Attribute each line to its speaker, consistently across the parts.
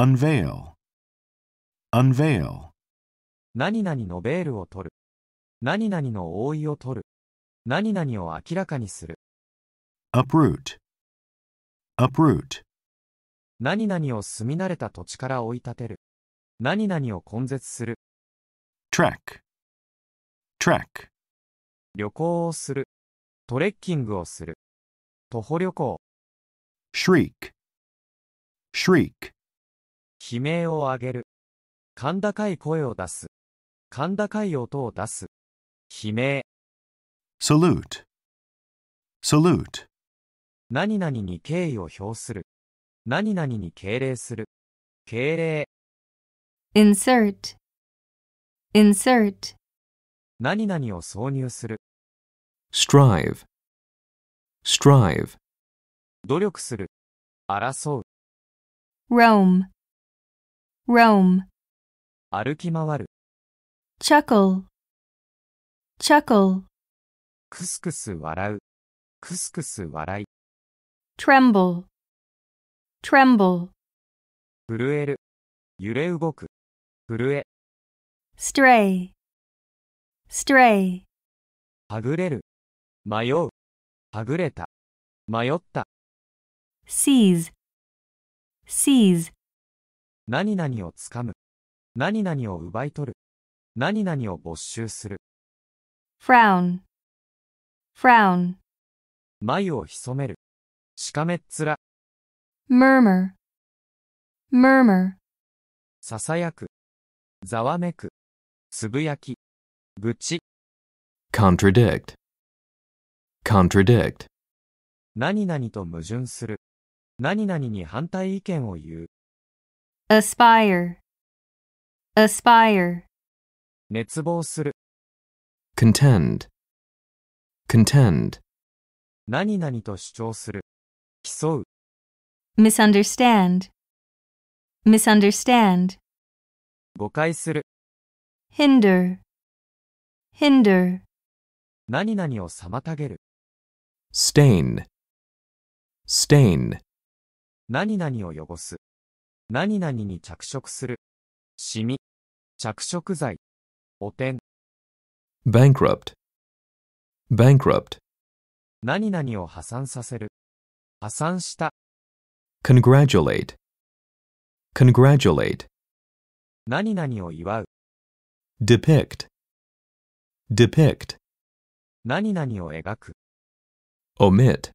Speaker 1: unveil, unveil. 何々のベールを取る。何々の覆いを取る。何々を明らかにする。uproot, uproot. 何々を住み慣れた土地から追い立てる。何々を根絶する。track, track. 旅行をする。トレッキングをする。徒歩旅行。shriek, shriek. 悲鳴を上げる。甲高い声を出す。甲高い音を出す。悲鳴。salute, salute. 何々に敬意を表する。何々に敬礼する。敬礼。insert, insert. 何々を挿入する。strive, strive. 努力する。争う。Rome, roam 歩き回る chuckle chuckle くすくす笑うくすくす笑い tremble tremble 震える揺れ動く震え stray stray はぐれる迷うはぐれた迷った seize seize 何々をつかむ。何々を奪い取る。何々を没収する。frown, frown. 眉を潜める。しかめっ面。murmur, murmur. ささやく。ざわめく。つぶやき。愚痴。contradict, contradict. 何々と矛盾する。何々に反対意見を言う。aspire, aspire. 熱望する、contend, contend, 何々と主張する、競う、misunderstand, misunderstand. 誤解する、hinder, hinder. 何々を妨げる、stain, stain, 何々を汚す。何々に着色する。シミ。着色剤。汚点。bankrupt, bankrupt. 何々を破産させる。破産した。congratulate, congratulate. 何々を祝う。depict, depict. 何々を描く。omit,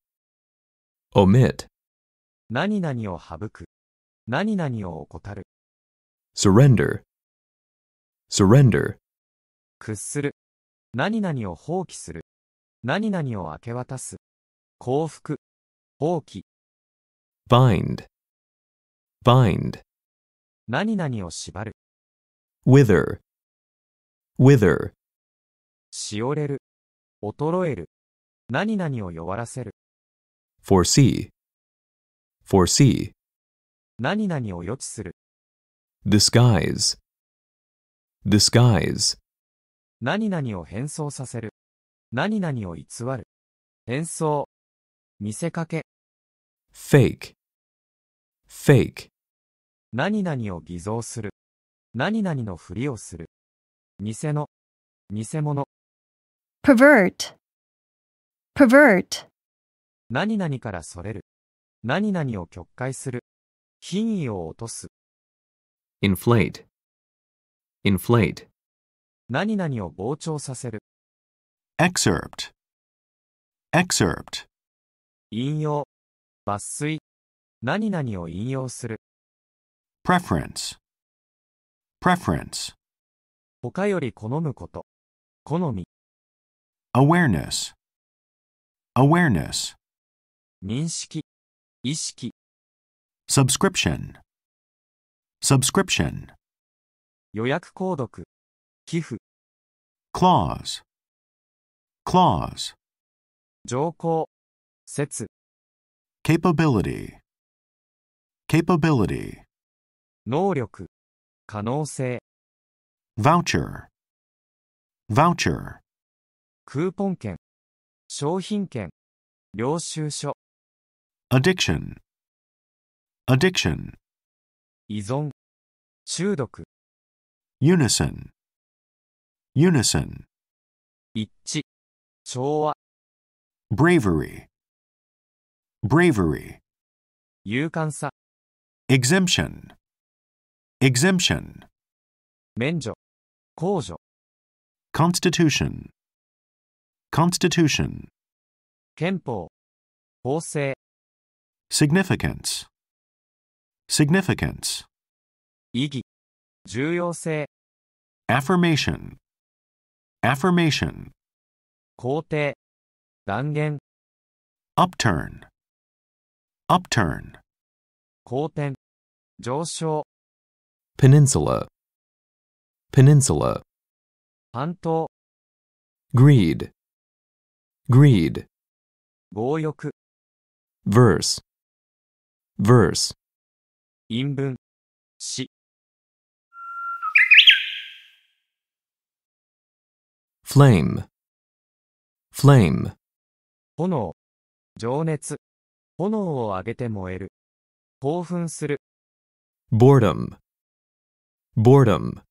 Speaker 1: omit. 何々を省く。何々を怠る。surrender, surrender, 屈する。何々を放棄する。何々を明け渡す。幸福。放棄。bind, bind, 何々を縛る。wither, wither, しおれる。衰える。何々を弱らせる。foresee, foresee, 何々を予知する。disguise, disguise, 何々を変装させる。何々を偽る。変装。見せかけ。fake, fake, 何々を偽造する。何々のふりをする。偽の。偽物。pervert, pervert. 何々からそれる。何々を曲解する。品位を落とす。inflate, inflate. 何々を膨張させる。excerpt, excerpt. 引用、抜粋。何々を引用する。preference, preference. 他より好むこと。好み。awareness, awareness. 認識、意識。subscription, subscription. 予約購読、寄付。clause, clause. 条項、説。capability, capability. 能力、可能性。voucher, voucher. クーポン券、商品券、領収書。addiction, Addiction. 依存中毒 Unison. Unison. 一致調和 Bravery. Bravery. 勇敢さ Exemption. Exemption. 免除控除 Constitution. Constitution. 憲法法制 Significance. Significance. 意義、重要性、Affirmation. Affirmation. 肯定、断言、Upturn. Upturn. 好転、上昇、Peninsula. Peninsula. 半島、Greed. Greed. Verse. Verse. 陰文詩フレームフレーム炎情熱炎を上げて燃える興奮する boredom boredom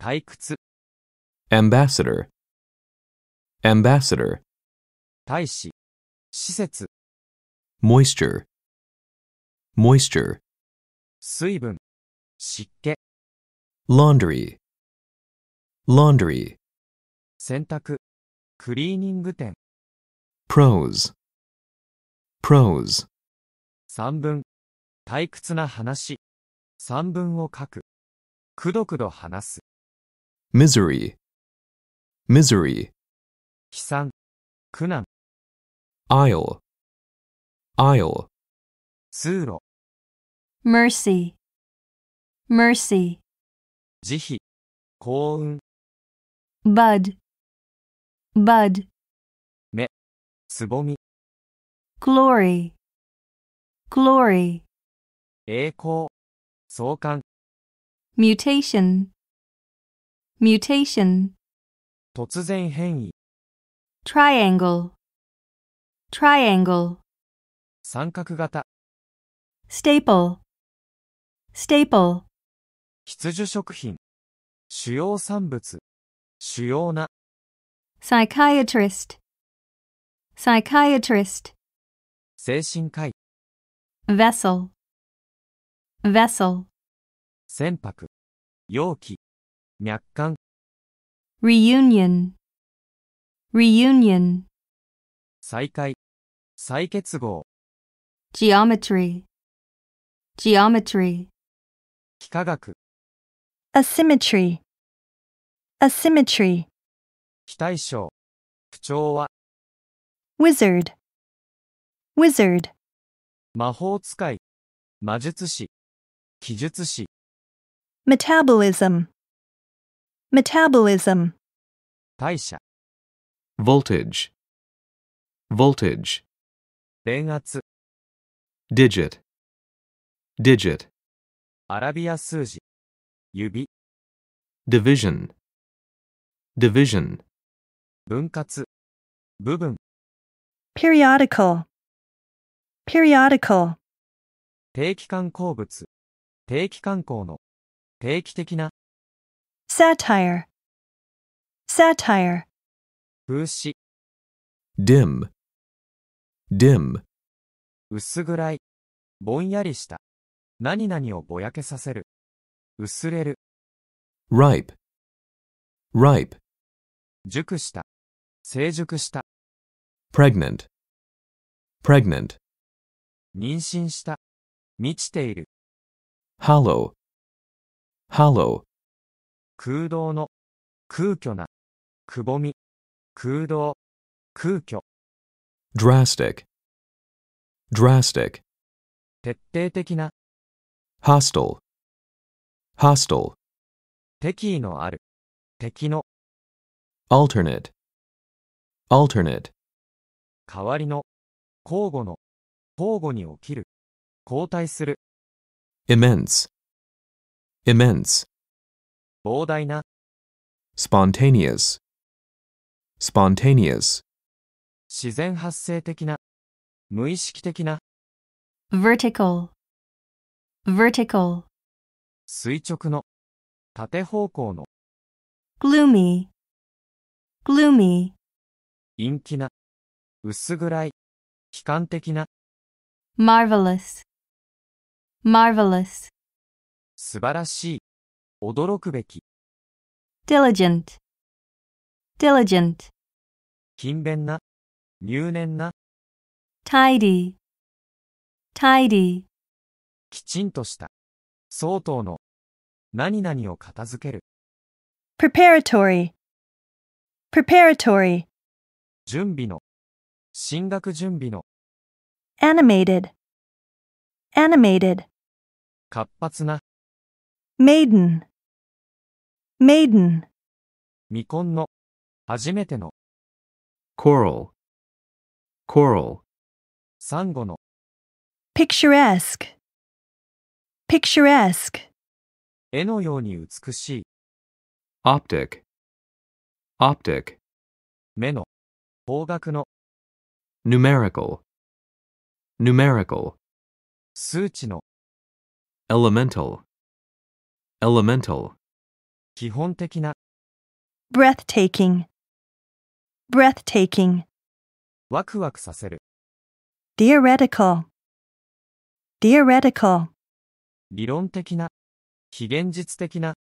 Speaker 1: 退屈 ambassador ambassador 大使施設 moisture moisture 水分、湿気。laundry, laundry. 洗濯、クリーニング店。pros, pros. 三文、退屈な話。三文を書く。くどくど話す。misery, misery. 悲惨、苦難。aisle, aisle. 通路。mercy, mercy. 慈悲、幸運。bud, bud. 目、つぼみ。glory, glory. 栄光、創刊。mutation, mutation. 突然変異。triangle, triangle. 三角型。staple, staple 必需食品主要産物主要な psychiatrist psychiatrist 精神科医 vessel vessel 船舶容器脈管 reunion reunion 再開再結合 geometry geometry 幾何学 asymmetry asymmetry 非対称不調和 wizard wizard 魔法使い魔術師記述師 metabolism metabolism 代謝 voltage voltage 電圧 digit digit アラビア数字指 division division 分割部分 periodical periodical 定期刊鉱物定期刊行の定期的な satire satire 風刺 dim dim 薄暗いぼんやりした何々をぼやけさせる。薄れる。ripe, ripe, 熟した。成熟した。pregnant, pregnant, 妊娠した。満ちている。hollow, hollow, 空洞の。空虚な。くぼみ。空洞。空虚。drastic, drastic, 徹底的な。hostile, hostile. 敵意のある、敵の。alternate, alternate. 代わりの、交互の、交互に起きる、交代する。immense, immense. 膨大な。spontaneous, spontaneous. 自然発生的な、無意識的な。vertical vertical 垂直の縦方向の gloomy gloomy 陰気な薄暗い悲観的な marvelous marvelous 素晴らしい驚くべき diligent diligent 勤勉な入念な tidy tidy きちんとした、相当の、何々を片付ける。preparatory, preparatory 準備の、進学準備の。animated, animated 活発な。maiden, maiden 未婚の、初めての。coral, coral サンゴの。picturesque, picturesque optic optic numerical numerical elemental elemental breathtaking breathtaking theoretical theoretical 理論的な、非現実的な、